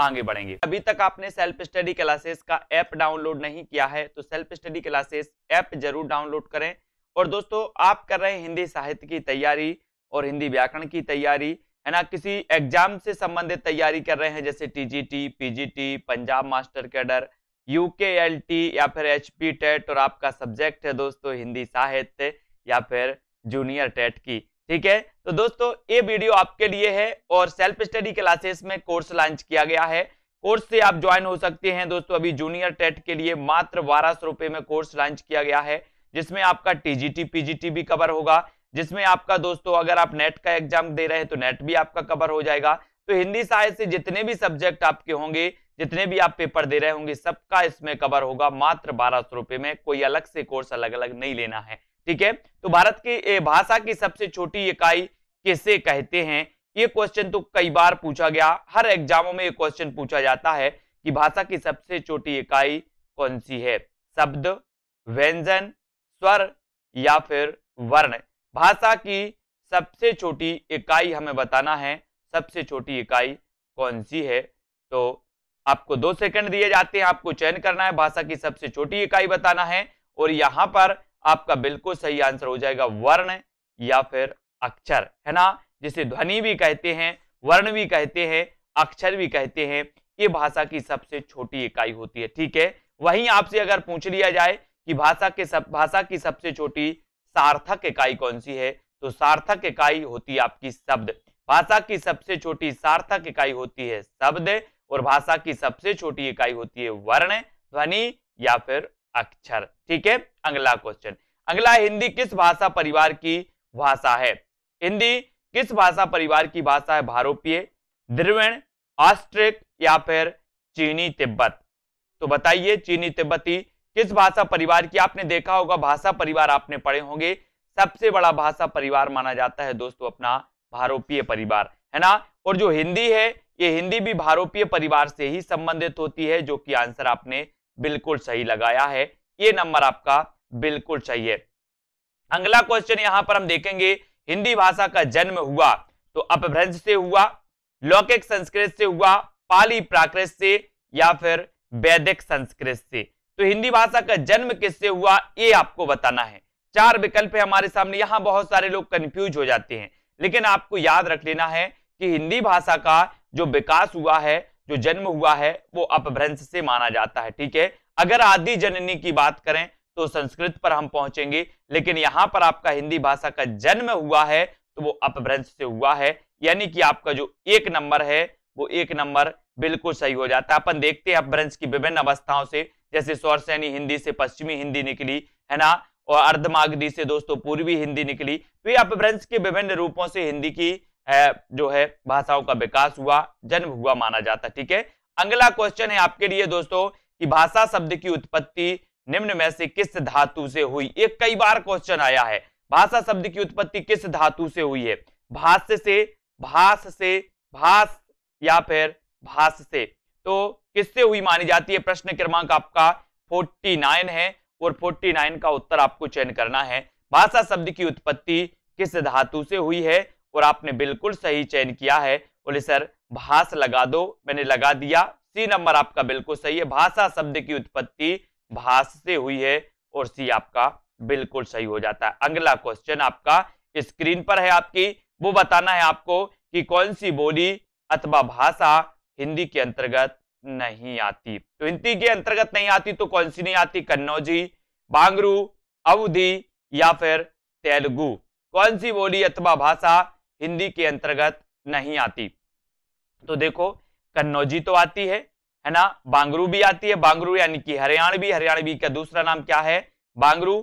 आगे बढ़ेंगे अभी तक आपने सेल्फ स्टडी क्लासेस का ऐप डाउनलोड नहीं किया है तो सेल्फ स्टडी क्लासेस ऐप जरूर डाउनलोड करें और दोस्तों आप कर रहे हैं हिंदी साहित्य की तैयारी और हिंदी व्याकरण की तैयारी है ना किसी एग्जाम से संबंधित तैयारी कर रहे हैं जैसे TGT PGT Punjab master cadre UKLT या फिर एच पी टेट और आपका सब्जेक्ट है दोस्तों हिंदी साहित्य या फिर जूनियर टेट की ठीक है तो दोस्तों ये वीडियो आपके लिए है और सेल्फ स्टडी क्लासेस में कोर्स लॉन्च किया गया है कोर्स से आप ज्वाइन हो सकते हैं दोस्तों अभी जूनियर टेट के लिए मात्र बारह सौ रुपए में कोर्स लॉन्च किया गया है जिसमें आपका टीजीटी पीजीटी भी कवर होगा जिसमें आपका दोस्तों अगर आप नेट का एग्जाम दे रहे हैं तो नेट भी आपका कवर हो जाएगा तो हिंदी साहित्य से जितने भी सब्जेक्ट आपके होंगे जितने भी आप पेपर दे रहे होंगे सबका इसमें कवर होगा मात्र बारह सौ रुपए में कोई अलग से कोर्स अलग अलग नहीं लेना है ठीक है तो भारत की भाषा की सबसे छोटी इकाई किसे कहते हैं ये क्वेश्चन तो कई बार पूछा गया हर एग्जामों में ये क्वेश्चन पूछा जाता है कि भाषा की सबसे छोटी इकाई कौन सी है शब्द व्यंजन स्वर या फिर वर्ण भाषा की सबसे छोटी इकाई हमें बताना है सबसे छोटी इकाई कौन सी है तो आपको दो सेकंड दिए जाते हैं आपको चयन करना है भाषा की सबसे छोटी इकाई बताना है और यहां पर आपका बिल्कुल सही आंसर हो जाएगा वर्ण या फिर अक्षर है ना जिसे ध्वनि भी कहते हैं वर्ण भी कहते हैं अक्षर भी कहते हैं ये भाषा की सबसे छोटी इकाई होती है ठीक है वहीं आपसे अगर पूछ लिया जाए कि भाषा के सब भाषा की सबसे छोटी सार्थक इकाई कौन सी है तो सार्थक इकाई होती है आपकी शब्द भाषा की सबसे छोटी सार्थक इकाई होती है शब्द और भाषा की सबसे छोटी इकाई होती है वर्ण ध्वनि या फिर अक्षर ठीक है अगला क्वेश्चन अगला हिंदी किस भाषा परिवार की भाषा है हिंदी किस भाषा परिवार की भाषा है भारोपीय द्रविण ऑस्ट्रिक या फिर चीनी तिब्बत तो बताइए चीनी तिब्बती किस भाषा परिवार की आपने देखा होगा भाषा परिवार आपने पढ़े होंगे सबसे बड़ा भाषा परिवार माना जाता है दोस्तों अपना भारोपीय परिवार है ना और जो हिंदी है ये हिंदी भी भारोपीय परिवार से ही संबंधित होती है जो कि आंसर आपने बिल्कुल सही लगाया है ये नंबर आपका बिल्कुल सही है अगला क्वेश्चन यहां पर हम देखेंगे हिंदी भाषा का जन्म हुआ तो अपभ्रंश से हुआ लौकिक संस्कृत से हुआ पाली प्राकृत से या फिर वैदिक संस्कृत से तो हिंदी भाषा का जन्म किससे हुआ ये आपको बताना है चार विकल्प है हमारे सामने यहाँ बहुत सारे लोग कंफ्यूज हो जाते हैं लेकिन आपको याद रख लेना है कि हिंदी भाषा का जो विकास हुआ है जो जन्म हुआ है वो अपभ्रंश से माना जाता है ठीक है अगर आदि जननी की बात करें तो संस्कृत पर हम पहुंचेंगे लेकिन यहां पर आपका हिंदी भाषा का जन्म हुआ है तो वो अपभ्रंश से हुआ है यानी कि आपका जो एक नंबर है वो एक नंबर बिल्कुल सही हो जाता है अपन देखते हैं अपभ्रंश की विभिन्न अवस्थाओं से जैसे सौरसैनी हिंदी से पश्चिमी हिंदी निकली है ना और अर्धमागधी से दोस्तों पूर्वी हिंदी निकली तो ये अपभ्रंश के विभिन्न रूपों से हिंदी की जो है भाषाओं का विकास हुआ जन्म हुआ माना जाता ठीक है अगला क्वेश्चन है आपके लिए दोस्तों कि भाषा शब्द की उत्पत्ति निम्न में से किस धातु से हुई एक कई बार क्वेश्चन आया है भाषा शब्द की उत्पत्ति किस धातु से हुई है भाष्य से भाष से भाष या फिर भाष से तो किससे हुई मानी जाती है प्रश्न क्रमांक आपका 49 है और 49 का उत्तर आपको चयन करना है भाषा शब्द की उत्पत्ति किस धातु से हुई है और आपने बिल्कुल सही चयन किया है बोले सर भाष लगा दो मैंने लगा दिया सी नंबर आपका बिल्कुल सही है भाषा शब्द की उत्पत्ति से हुई है और सी आपका बिल्कुल सही हो जाता है अगला क्वेश्चन आपका स्क्रीन पर है आपकी वो बताना है आपको कि कौन सी बोली अथवा भाषा हिंदी के अंतर्गत नहीं आती तो हिंदी के अंतर्गत नहीं आती तो कौन सी नहीं आती कन्नौजी बांगरू अवधि या फिर तेलुगु कौन सी बोली अथवा भाषा हिंदी के अंतर्गत नहीं आती तो देखो कन्नौजी तो आती है है ना बांगरू भी आती है बांगरू यानी कि हरियाणवी हरियाणवी का दूसरा नाम क्या है बांगरू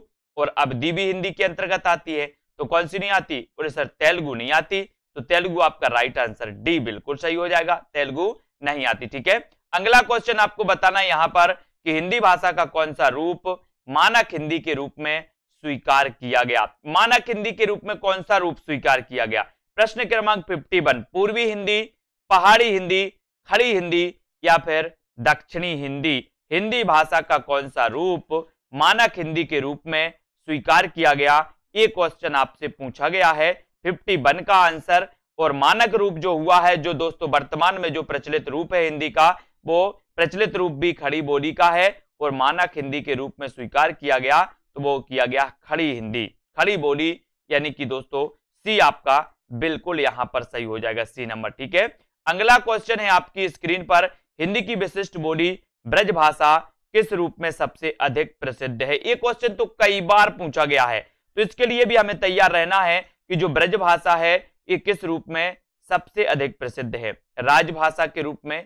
और अब भी हिंदी के अंतर्गत आती है तो कौन सी नहीं आती और सर तेलुगु नहीं आती तो तेलुगु आपका राइट आंसर डी बिल्कुल सही हो जाएगा तेलुगु नहीं आती ठीक है अगला क्वेश्चन आपको बताना है यहाँ पर कि हिंदी भाषा का कौन सा रूप मानक हिंदी के रूप में स्वीकार किया गया मानक हिंदी के रूप में कौन सा रूप स्वीकार किया गया प्रश्न क्रमांक 51 पूर्वी हिंदी पहाड़ी हिंदी खड़ी हिंदी या फिर दक्षिणी हिंदी हिंदी भाषा का कौन सा रूप मानक हिंदी के रूप में स्वीकार किया गया ये क्वेश्चन आपसे पूछा गया है वन का आंसर और मानक रूप जो हुआ है जो दोस्तों वर्तमान में जो प्रचलित रूप है हिंदी का वो प्रचलित रूप भी खड़ी बोली का है और मानक हिंदी के रूप में स्वीकार किया गया तो वो किया गया खड़ी हिंदी खड़ी बोली यानी कि दोस्तों सी आपका बिल्कुल यहां पर सही हो जाएगा सी नंबर ठीक है अगला क्वेश्चन है आपकी स्क्रीन पर हिंदी की विशिष्ट बोली ब्रज भाषा किस रूप में सबसे अधिक प्रसिद्ध है ये क्वेश्चन तो कई बार पूछा गया है तो इसके लिए भी हमें तैयार रहना है कि जो ब्रज भाषा है ये किस रूप में सबसे अधिक प्रसिद्ध है राजभाषा के रूप में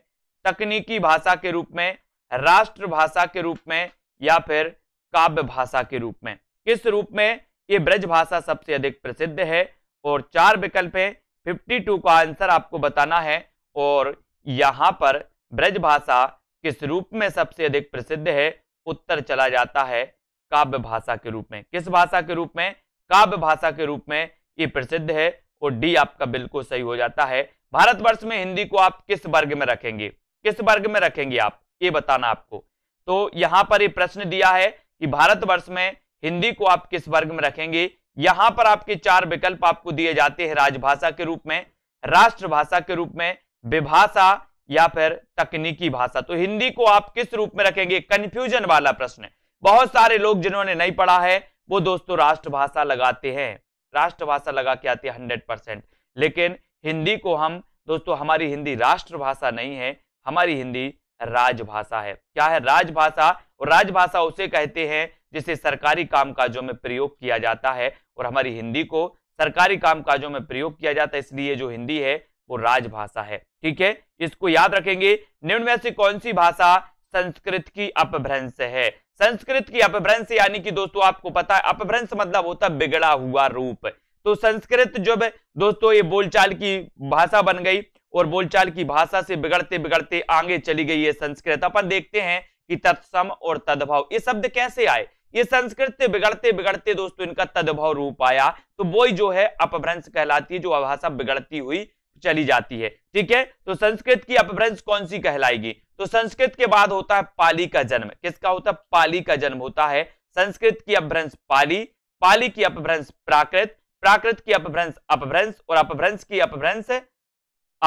तकनीकी भाषा के रूप में राष्ट्रभाषा के रूप में या फिर काव्य भाषा के रूप में किस रूप में ये ब्रज भाषा सबसे अधिक प्रसिद्ध है और चार विकल्प है 52 का आंसर आपको बताना है और यहां पर ब्रज भाषा किस रूप में सबसे अधिक प्रसिद्ध है उत्तर चला जाता है काव्य भाषा के रूप में किस भाषा के रूप में काव्य भाषा के रूप में ये प्रसिद्ध है और डी आपका बिल्कुल सही हो जाता है भारतवर्ष में हिंदी को आप किस वर्ग में रखेंगे किस वर्ग में रखेंगे आप ये बताना आपको तो यहां पर ये प्रश्न दिया है कि भारतवर्ष में हिंदी को आप किस वर्ग में रखेंगे यहां पर आपके चार विकल्प आपको दिए जाते हैं राजभाषा के रूप में राष्ट्रभाषा के रूप में विभाषा या फिर तकनीकी भाषा तो हिंदी को आप किस रूप में रखेंगे कंफ्यूजन वाला प्रश्न है बहुत सारे लोग जिन्होंने नहीं पढ़ा है वो दोस्तों राष्ट्रभाषा लगाते हैं राष्ट्रभाषा लगा के आती है हंड्रेड परसेंट लेकिन हिंदी को हम दोस्तों हमारी हिंदी राष्ट्रभाषा नहीं है हमारी हिंदी राजभाषा है क्या है राजभाषा और राजभाषा उसे कहते हैं जिसे सरकारी कामकाजों में प्रयोग किया जाता है और हमारी हिंदी को सरकारी कामकाजों में प्रयोग किया जाता है इसलिए जो हिंदी है वो राजभाषा है ठीक है इसको याद रखेंगे निम्न में से कौन सी भाषा संस्कृत की अपभ्रंश है संस्कृत की अपभ्रंश यानी कि दोस्तों आपको पता है अपभ्रंश मतलब होता बिगड़ा हुआ रूप तो संस्कृत जब दोस्तों ये बोलचाल की भाषा बन गई और बोलचाल की भाषा से बिगड़ते बिगड़ते आगे चली गई है संस्कृत अपन देखते हैं कि तत्सम और तदभाव ये शब्द कैसे आए ये संस्कृत से बिगड़ते बिगड़ते दोस्तों इनका तदभाव रूप आया तो वो जो है अपभ्रंश कहलाती है जो भाषा बिगड़ती हुई चली जाती है ठीक है तो संस्कृत की अपभ्रंश कौन सी कहलाएगी तो संस्कृत के बाद होता है पाली का जन्म किसका होता है पाली का जन्म होता है संस्कृत की अपभ्रंश पाली पाली की अपभ्रंश प्राकृत प्राकृत की अपभ्रंश अपभ्रंश और अपभ्रंश की अपभ्रंश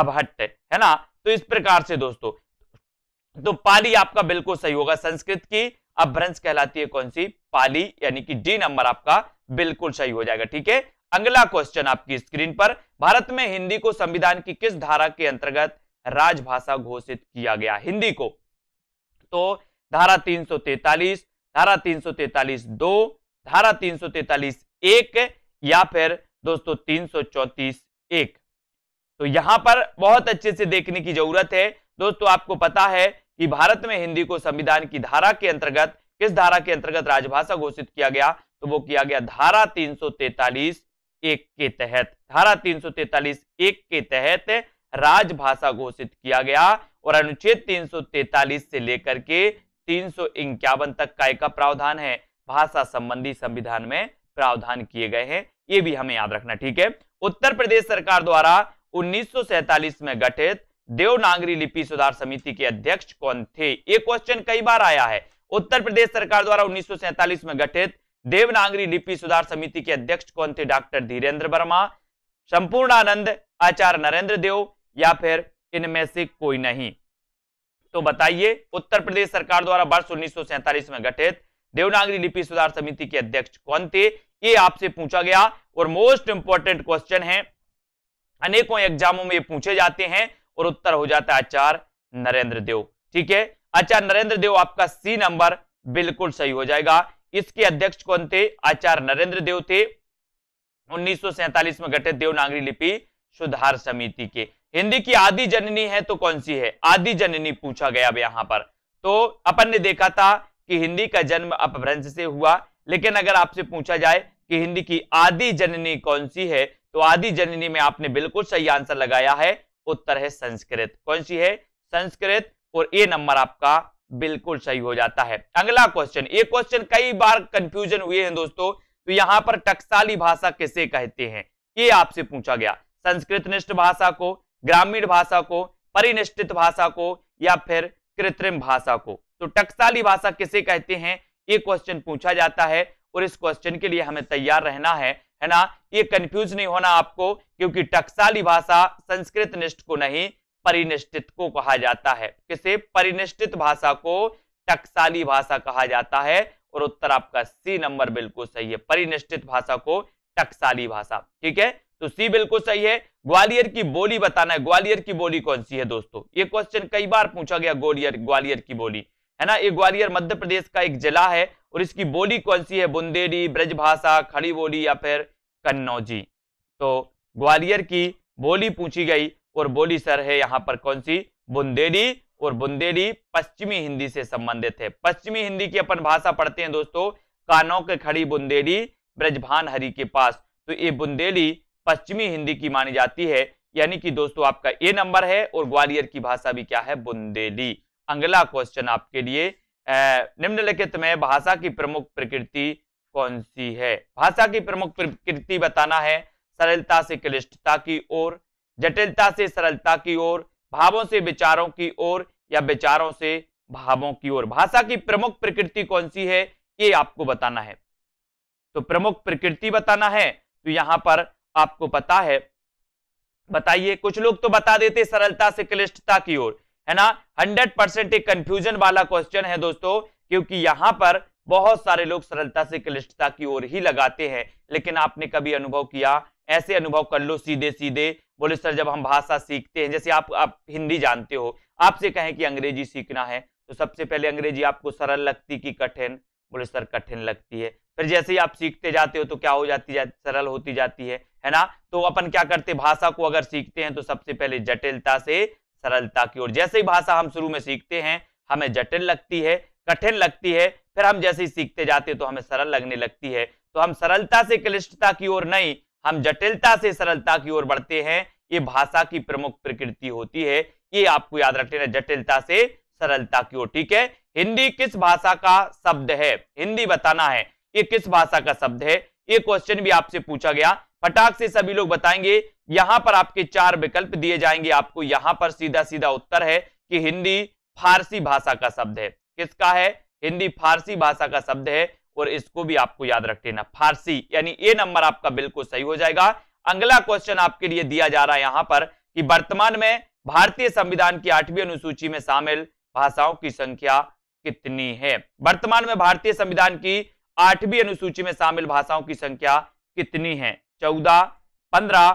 अभट्ट है ना तो इस प्रकार से दोस्तों तो पाली आपका बिल्कुल सही होगा संस्कृत की अपभ्रंश कहलाती है कौन सी पाली यानी कि डी नंबर आपका बिल्कुल सही हो जाएगा ठीक है अगला क्वेश्चन आपकी स्क्रीन पर भारत में हिंदी को संविधान की किस धारा के अंतर्गत राजभाषा घोषित किया गया हिंदी को तो धारा 343, धारा 343 दो धारा 343 एक या फिर दोस्तों 334 एक तो यहां पर बहुत अच्छे से देखने की जरूरत है दोस्तों आपको पता है कि भारत में हिंदी को संविधान की धारा के अंतर्गत किस धारा के अंतर्गत राजभाषा घोषित किया गया तो वो किया गया धारा 343 एक के तहत धारा तैतालीस एक के तहत राजभाषा घोषित किया गया और अनुच्छेद 343 से लेकर के तीन तक का एक प्रावधान है भाषा संबंधी संविधान में प्रावधान किए गए हैं ये भी हमें याद रखना ठीक है उत्तर प्रदेश सरकार द्वारा उन्नीस में गठित देवनागरी लिपि सुधार समिति के अध्यक्ष कौन थे ये क्वेश्चन कई बार आया है उत्तर प्रदेश सरकार द्वारा उन्नीस में गठित देवनागरी लिपि सुधार समिति के अध्यक्ष कौन थे डॉक्टर धीरेन्द्र वर्मा संपूर्णानंद आचार्य नरेंद्र देव या फिर इनमें से कोई नहीं तो बताइए उत्तर प्रदेश सरकार द्वारा वर्ष उन्नीस में गठित देवनागरी लिपि सुधार समिति के अध्यक्ष कौन थे ये आपसे पूछा गया और मोस्ट इंपॉर्टेंट क्वेश्चन है अनेकों एग्जामों में पूछे जाते हैं और उत्तर हो जाता है आचार्य नरेंद्र देव ठीक है आचार्य नरेंद्र देव आपका सी नंबर बिल्कुल सही हो जाएगा इसके अध्यक्ष कौन थे आचार्य नरेंद्र देव थे 1947 में गठित देवनागरी लिपि सुधार समिति के हिंदी की आदि जननी है तो कौन सी है आदि जननी पूछा गया अब यहां पर तो अपन ने देखा था कि हिंदी का जन्म अपभ्रंश से हुआ लेकिन अगर आपसे पूछा जाए कि हिंदी की आदि जननी कौन सी है तो आदि जननी में आपने बिल्कुल सही आंसर लगाया है उत्तर है संस्कृत कौन सी है संस्कृत और ए नंबर आपका बिल्कुल सही हो जाता है अगला क्वेश्चन ये क्वेश्चन कई बार कंफ्यूजन हुए हैं दोस्तों तो यहां पर टकसाली भाषा किसे कहते हैं ये आपसे पूछा गया संस्कृत निष्ठ भाषा को ग्रामीण भाषा को परिनिष्ठित भाषा को या फिर कृत्रिम भाषा को तो टकसाली भाषा किसे कहते हैं ये क्वेश्चन पूछा जाता है और इस क्वेश्चन के लिए हमें तैयार रहना है है ना ये कंफ्यूज नहीं होना आपको क्योंकि टकसाली भाषा संस्कृत निष्ठ को नहीं परिनिष्ठित को कहा जाता है किसे परिनिष्ठित भाषा को टकसाली भाषा कहा जाता है और उत्तर आपका सी नंबर बिल्कुल सही है परिनिष्ठित भाषा को टकसाली भाषा ठीक है तो सी बिल्कुल सही है ग्वालियर की बोली बताना है ग्वालियर की बोली कौन सी है दोस्तों ये क्वेश्चन कई बार पूछा गया ग्वालियर ग्वालियर की बोली है ना ये ग्वालियर मध्य प्रदेश का एक जिला है और इसकी बोली कौन सी है बुंदेली ब्रजभाषा खड़ी बोली या फिर कन्नौजी तो ग्वालियर की बोली पूछी गई और बोली सर है यहाँ पर कौन सी बुंदेली और बुंदेली पश्चिमी हिंदी से संबंधित है पश्चिमी हिंदी की अपन भाषा पढ़ते हैं दोस्तों कानों के खड़ी बुंदेली ब्रजभान हरि के पास तो ये बुंदेली पश्चिमी हिंदी की मानी जाती है यानी कि दोस्तों आपका ए नंबर है और ग्वालियर की भाषा भी क्या है बुंदेली अगला क्वेश्चन आपके लिए निम्नलिखित में भाषा की प्रमुख प्रकृति कौन सी है भाषा की प्रमुख प्रकृति बताना है सरलता से क्लिष्टता की ओर जटिलता से सरलता की ओर भावों से विचारों की ओर या विचारों से भावों की ओर भाषा की प्रमुख प्रकृति कौन सी है ये आपको बताना है तो प्रमुख प्रकृति बताना है तो यहां पर आपको पता है बताइए कुछ लोग तो बता देते सरलता से क्लिष्टता की ओर है ना हंड्रेड परसेंट एक कंफ्यूजन वाला क्वेश्चन है दोस्तों क्योंकि यहां पर बहुत सारे लोग सरलता से क्लिष्टता की ओर ही लगाते हैं लेकिन आपने कभी अनुभव किया ऐसे अनुभव कर लो सीधे सीधे बोले सर जब हम भाषा सीखते हैं जैसे आप आप हिंदी जानते हो आपसे कहें कि अंग्रेजी सीखना है तो सबसे पहले अंग्रेजी आपको सरल लगती कि कठिन बोले सर कठिन लगती है फिर जैसे ही आप सीखते जाते हो तो क्या हो जाती जाती सरल होती जाती है है ना तो अपन क्या करते भाषा को अगर सीखते हैं तो सबसे पहले जटिलता से सरलता की ओर जैसे ही भाषा हम शुरू में सीखते हैं हमें जटिल लगती है कठिन लगती है फिर हम जैसे ही सीखते जाते हैं तो हमें सरल लगने लगती है तो हम सरलता से क्लिष्टता की ओर नहीं हम जटिलता से सरलता की ओर बढ़ते हैं ये भाषा की प्रमुख प्रकृति होती है ये आपको याद रखते हैं जटिलता से सरलता की ओर ठीक है हिंदी किस भाषा का शब्द है हिंदी बताना है ये किस भाषा का शब्द है ये क्वेश्चन भी आपसे पूछा गया फटाक से सभी लोग बताएंगे यहां पर आपके चार विकल्प दिए जाएंगे आपको यहां पर सीधा सीधा उत्तर है कि हिंदी फारसी भाषा का शब्द है किसका है हिंदी फारसी भाषा का शब्द है और इसको भी आपको याद रख लेना फारसी यानी ए नंबर आपका बिल्कुल सही हो जाएगा अगला क्वेश्चन आपके लिए दिया जा रहा है यहां पर कि वर्तमान में भारतीय संविधान की आठवीं अनुसूची में शामिल भाषाओं की संख्या कितनी है वर्तमान में भारतीय संविधान की आठवीं अनुसूची में शामिल भाषाओं की संख्या कितनी है चौदह पंद्रह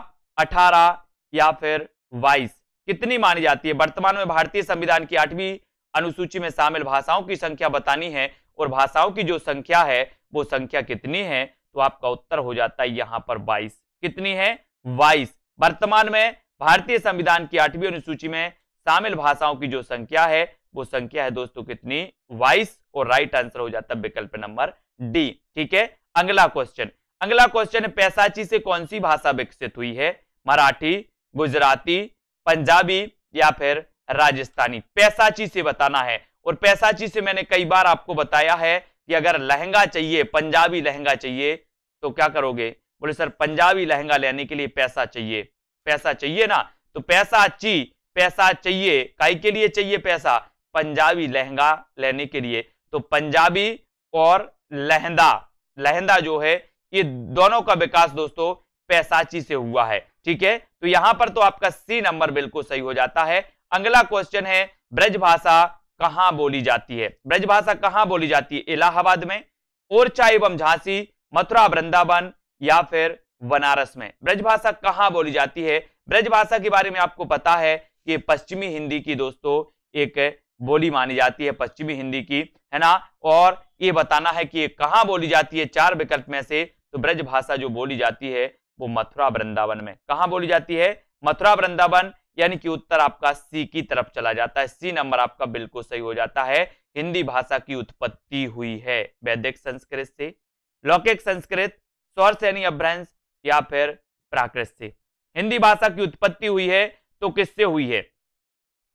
अठारह या फिर बाईस कितनी मानी जाती है वर्तमान में भारतीय संविधान की आठवीं अनुसूची में शामिल भाषाओं की संख्या बतानी है और भाषाओं की जो संख्या है वो संख्या कितनी है तो आपका उत्तर हो जाता है यहाँ पर बाईस कितनी है बाईस वर्तमान में भारतीय संविधान की आठवीं अनुसूची में शामिल भाषाओं की जो संख्या है वो संख्या है दोस्तों कितनी वाइस और राइट आंसर हो जाता है विकल्प नंबर डी ठीक है अगला क्वेश्चन अगला क्वेश्चन है पैसाची से कौन सी भाषा विकसित हुई है मराठी गुजराती पंजाबी या फिर राजस्थानी पैसाची से बताना है और पैसाची से मैंने कई बार आपको बताया है कि अगर लहंगा चाहिए पंजाबी लहंगा चाहिए तो क्या करोगे बोले सर पंजाबी लहंगा लेने के लिए पैसा चाहिए पैसा चाहिए ना तो पैसा अच्छी पैसा चाहिए काई के लिए चाहिए पैसा पंजाबी लहंगा लेने के लिए तो पंजाबी और लहंगा लहंगा जो है ये दोनों का विकास दोस्तों पैसाची से हुआ है ठीक है तो यहां पर तो आपका सी नंबर बिल्कुल सही हो जाता है अगला क्वेश्चन है ब्रजभाषा कहां बोली जाती है ब्रजभाषा कहां बोली जाती है इलाहाबाद में ओरचा एवं झांसी मथुरा वृंदावन या फिर बनारस में ब्रजभाषा कहाँ बोली जाती है ब्रजभाषा के बारे में आपको पता है कि पश्चिमी हिंदी की दोस्तों एक बोली मानी जाती है पश्चिमी हिंदी की है ना और ये बताना है कि ये कहाँ बोली जाती है चार विकल्प में से तो ब्रज भाषा जो बोली जाती है वो मथुरा वृंदावन में कहाँ बोली जाती है मथुरा वृंदावन यानी कि उत्तर आपका सी की तरफ चला जाता है सी नंबर आपका बिल्कुल सही हो जाता है हिंदी भाषा की उत्पत्ति हुई है वैदिक संस्कृत से लौकिक संस्कृत से यानी अभ्रंश या फिर प्राकृत से हिंदी भाषा की उत्पत्ति हुई है तो किससे हुई है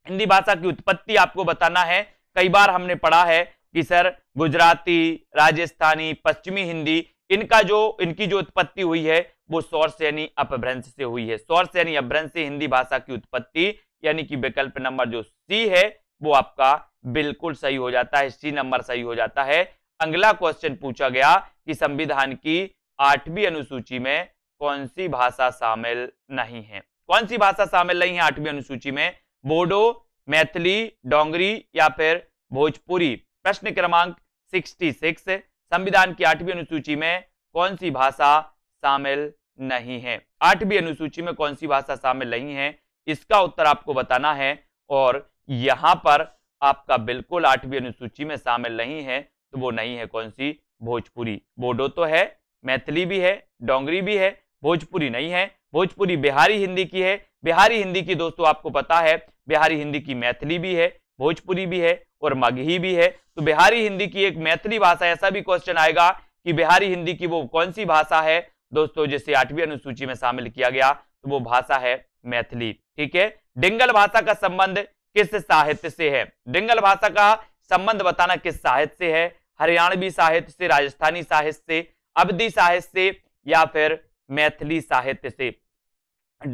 हिंदी भाषा की उत्पत्ति आपको बताना है कई बार हमने पढ़ा है कि सर गुजराती राजस्थानी पश्चिमी हिंदी इनका जो इनकी जो उत्पत्ति हुई है वो सोर्स यानी अपभ्रंश से हुई है सोर्स यानी अपभ्रंश से हिंदी भाषा की उत्पत्ति यानी कि विकल्प नंबर जो सी है वो आपका बिल्कुल सही हो जाता है सी नंबर सही हो जाता है अगला क्वेश्चन पूछा गया कि संविधान की आठवीं अनुसूची में कौन सी भाषा शामिल नहीं है कौन सी भाषा शामिल नहीं है आठवीं अनुसूची में बोडो मैथिली डोंगरी या फिर भोजपुरी प्रश्न क्रमांक 66 संविधान की आठवीं अनुसूची में कौन सी भाषा शामिल नहीं है आठवीं अनुसूची में कौन सी भाषा शामिल नहीं है इसका उत्तर आपको बताना है और यहाँ पर आपका बिल्कुल आठवीं अनुसूची में शामिल नहीं है तो वो नहीं है कौन सी भोजपुरी बोडो तो है मैथिली भी है डोंगरी भी है भोजपुरी नहीं है भोजपुरी बिहारी हिंदी की है बिहारी हिंदी की दोस्तों आपको पता है बिहारी हिंदी की मैथिली भी है भोजपुरी भी है और मगही भी है तो बिहारी हिंदी की एक मैथिली भाषा ऐसा भी क्वेश्चन आएगा कि बिहारी हिंदी की वो कौन सी भाषा है दोस्तों जिसे आठवीं अनुसूची में शामिल किया गया तो वो भाषा है मैथिली ठीक है डिंगल भाषा का संबंध किस साहित्य से है डिंगल भाषा का संबंध बताना किस साहित्य से है हरियाणवी साहित्य से राजस्थानी साहित्य से अवधि साहित्य से या फिर मैथिली साहित्य से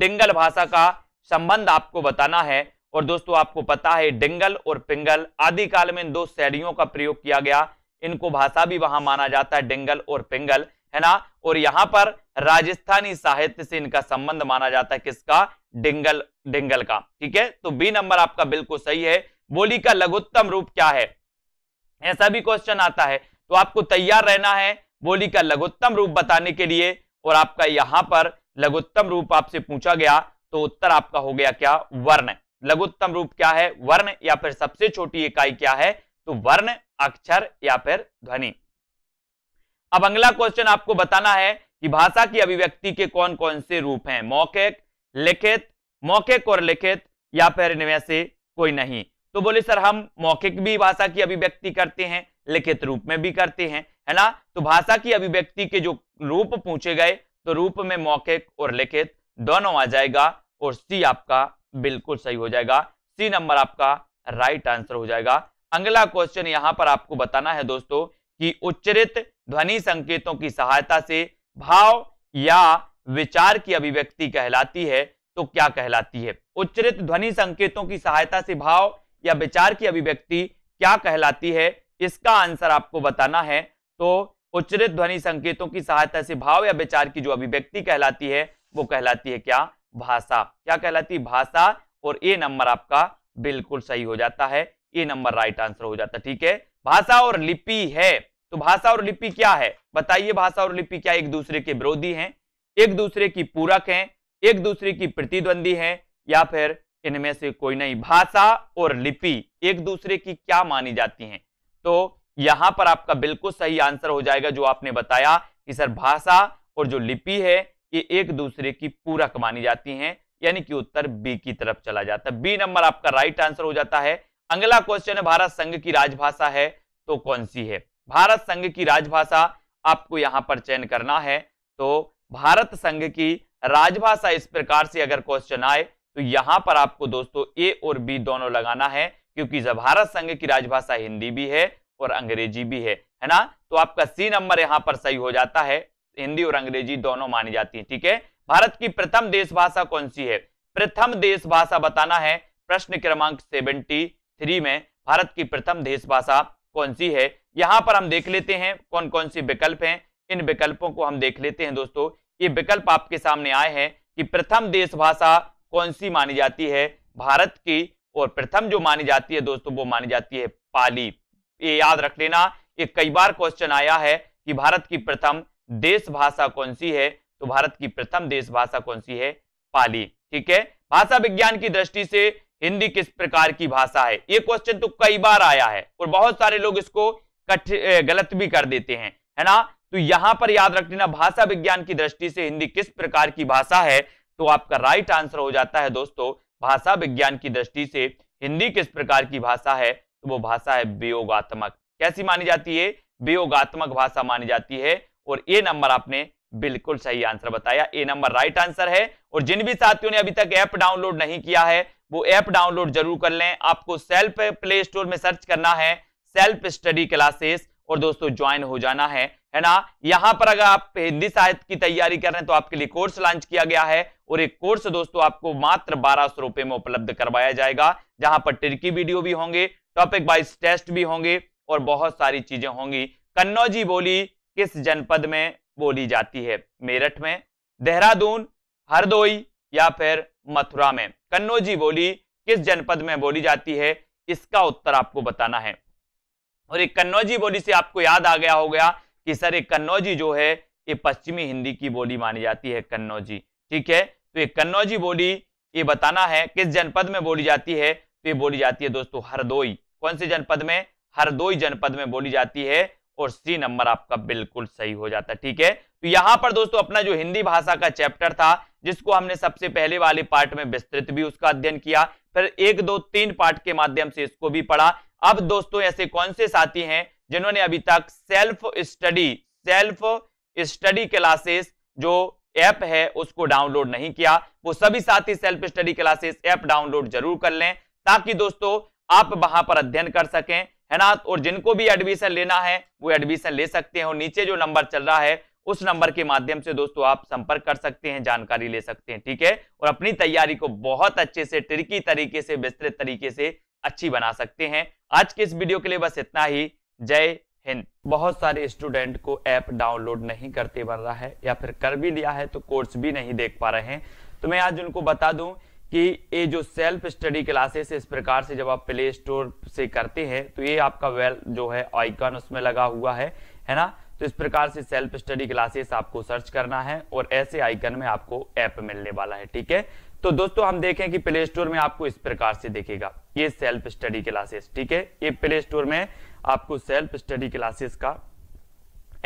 डिंगल भाषा का संबंध आपको बताना है और दोस्तों आपको पता है डिंगल और पिंगल आदि काल में इन दो शैलियों का प्रयोग किया गया इनको भाषा भी वहां माना जाता है डिंगल और पिंगल है ना और यहां पर राजस्थानी साहित्य से इनका संबंध माना जाता है किसका डिंगल डिंगल का ठीक है तो बी नंबर आपका बिल्कुल सही है बोली का लघुत्तम रूप क्या है ऐसा भी क्वेश्चन आता है तो आपको तैयार रहना है बोली का लघुत्तम रूप बताने के लिए और आपका यहां पर लघुत्तम रूप आपसे पूछा गया तो उत्तर आपका हो गया क्या वर्ण लघुत्तम रूप क्या है वर्ण या फिर सबसे छोटी इकाई क्या है तो वर्ण अक्षर या फिर ध्वनि अब अगला क्वेश्चन आपको बताना है कि भाषा की अभिव्यक्ति के कौन कौन से रूप हैं मौखिक लिखित मौखिक और लिखित या फिर इनमें से कोई नहीं तो बोले सर हम मौखिक भी भाषा की अभिव्यक्ति करते हैं लिखित रूप में भी करते हैं है ना तो भाषा की अभिव्यक्ति के जो रूप पूछे गए तो रूप में मौखिक और लिखित दोनों आ जाएगा और सी आपका बिल्कुल सही हो जाएगा सी नंबर आपका राइट आंसर हो जाएगा अगला क्वेश्चन यहां पर आपको बताना है दोस्तों कि उच्चरित ध्वनि संकेतों की सहायता से भाव या विचार की अभिव्यक्ति कहलाती है तो क्या कहलाती है उच्चरित ध्वनि संकेतों की सहायता से भाव या विचार की अभिव्यक्ति क्या कहलाती है इसका आंसर आपको बताना है तो उच्चरित ध्वनि संकेतों की सहायता से भाव या विचार की जो अभिव्यक्ति कहलाती है वो कहलाती है क्या भाषा क्या कहलाती है भाषा और ए नंबर आपका बिल्कुल सही हो जाता है ए नंबर राइट आंसर हो जाता है ठीक है भाषा और लिपि है तो भाषा और लिपि क्या है बताइए भाषा और लिपि क्या एक दूसरे के विरोधी हैं एक दूसरे की पूरक हैं एक दूसरे की प्रतिद्वंदी हैं या फिर इनमें से कोई नहीं भाषा और लिपि एक दूसरे की क्या मानी जाती हैं तो यहां पर आपका बिल्कुल सही आंसर हो जाएगा जो आपने बताया कि सर भाषा और जो लिपि है ये एक दूसरे की पूरक मानी जाती है यानी कि उत्तर बी की तरफ चला जाता है बी नंबर आपका राइट आंसर हो जाता है अगला क्वेश्चन है भारत संघ की राजभाषा है तो कौन सी है भारत संघ की राजभाषा आपको यहां पर चयन करना है तो भारत संघ की राजभाषा इस प्रकार से अगर क्वेश्चन आए तो यहां पर आपको दोस्तों ए और बी दोनों लगाना है क्योंकि भारत संघ की राजभाषा हिंदी भी है और अंग्रेजी भी है है ना तो आपका सी नंबर यहां पर सही हो जाता है हिंदी और अंग्रेजी दोनों मानी जाती है ठीक है भारत की प्रथम देश भाषा कौन सी है प्रथम देश भाषा बताना है प्रश्न क्रमांक सेवेंटी थ्री में भारत की प्रथम देश भाषा कौन सी है यहां पर हम देख लेते हैं कौन कौन सी विकल्प हैं इन विकल्पों को हम देख लेते हैं दोस्तों ये विकल्प आपके सामने आए हैं कि प्रथम देश भाषा कौन सी मानी जाती है भारत की और प्रथम जो मानी जाती है दोस्तों वो मानी जाती है पाली ये याद रख लेना ये कई बार क्वेश्चन आया है कि भारत की प्रथम देश भाषा कौन सी है तो भारत की प्रथम देश भाषा कौन सी है पाली ठीक है भाषा विज्ञान की दृष्टि से हिंदी किस प्रकार की भाषा है ये क्वेश्चन तो कई बार आया है और बहुत सारे लोग इसको कठ गलत भी कर देते हैं है ना तो यहां पर याद रख लेना भाषा विज्ञान की दृष्टि से हिंदी किस प्रकार की भाषा है तो आपका राइट आंसर हो जाता है दोस्तों भाषा विज्ञान की दृष्टि से हिंदी किस प्रकार की भाषा है तो वो भाषा है वियोगात्मक कैसी मानी जाती है वियोगात्मक भाषा मानी जाती है और ये नंबर आपने बिल्कुल सही आंसर बताया ए नंबर राइट आंसर है और जिन भी साथियों ने अभी तक ऐप डाउनलोड नहीं किया है वो ऐप डाउनलोड जरूर कर लें आपको सेल्फ प्ले स्टोर में सर्च करना है सेल्फ स्टडी क्लासेस और दोस्तों ज्वाइन हो जाना है है ना यहां पर अगर आप हिंदी साहित्य की तैयारी कर रहे हैं तो आपके लिए कोर्स लॉन्च किया गया है और एक कोर्स दोस्तों आपको मात्र बारह सौ रुपए में उपलब्ध करवाया जाएगा जहां पर ट्रिकी वीडियो भी होंगे टॉपिक वाइज टेस्ट भी होंगे और बहुत सारी चीजें होंगी कन्नौजी बोली किस जनपद में बोली जाती है मेरठ में देहरादून हरदोई या फिर मथुरा में कन्नौजी बोली किस जनपद में बोली जाती है इसका उत्तर आपको बताना है और एक कन्नौजी बोली से आपको याद आ गया हो गया कि सर एक कन्नौजी जो है ये पश्चिमी हिंदी की बोली मानी जाती है कन्नौजी ठीक है तो ये कन्नौजी बोली ये बताना है किस जनपद में बोली जाती है तो ये बोली जाती है दोस्तों हरदोई कौन से जनपद में हरदोई जनपद में बोली जाती है और सी नंबर आपका बिल्कुल सही हो जाता है ठीक है तो यहां पर दोस्तों अपना जो हिंदी भाषा का चैप्टर था जिसको हमने सबसे पहले वाले पार्ट में विस्तृत भी उसका अध्ययन किया फिर एक दो तीन पार्ट के माध्यम से इसको भी पढ़ा अब दोस्तों ऐसे कौन से साथी हैं जिन्होंने अभी तक self study self study classes जो ऐप है उसको डाउनलोड नहीं किया वो सभी साथी self study classes app download जरूर कर लें ताकि दोस्तों आप वहां पर अध्ययन कर सकें है ना और जिनको भी एडमिशन लेना है वो एडमिशन ले सकते हैं और नीचे जो नंबर चल रहा है उस नंबर के माध्यम से दोस्तों आप संपर्क कर सकते हैं जानकारी ले सकते हैं ठीक है और अपनी तैयारी को बहुत अच्छे से ट्रिकी तरीके से विस्तृत तरीके से अच्छी बना सकते हैं आज के इस वीडियो के लिए बस इतना ही जय हिंद बहुत सारे स्टूडेंट को ऐप डाउनलोड नहीं करते बन रहा है या फिर कर भी लिया है तो कोर्स भी नहीं देख पा रहे हैं तो मैं आज उनको बता दूं कि ये जो सेल्फ स्टडी क्लासेस इस प्रकार से जब आप प्ले स्टोर से करते हैं तो ये आपका वेल जो है आइकन उसमें लगा हुआ है है ना तो इस प्रकार से सेल्फ स्टडी क्लासेस आपको सर्च करना है और ऐसे आइकन में आपको ऐप मिलने वाला है ठीक है तो दोस्तों हम देखें कि प्ले स्टोर में आपको इस प्रकार से देखेगा ये सेल्फ स्टडी क्लासेस ठीक है ये प्ले स्टोर में आपको सेल्फ स्टडी क्लासेस का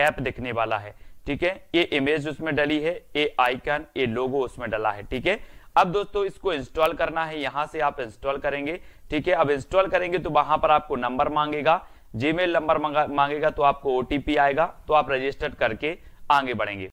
ऐप दिखने वाला है ठीक है ये इमेज उसमें डली है ये आइकन ये लोगो उसमें डला है ठीक है अब दोस्तों इसको इंस्टॉल करना है यहां से आप इंस्टॉल करेंगे ठीक है अब इंस्टॉल करेंगे तो वहां पर आपको नंबर मांगेगा जीमेल नंबर मांगेगा तो आपको ओटीपी आएगा तो आप रजिस्टर्ड करके आगे बढ़ेंगे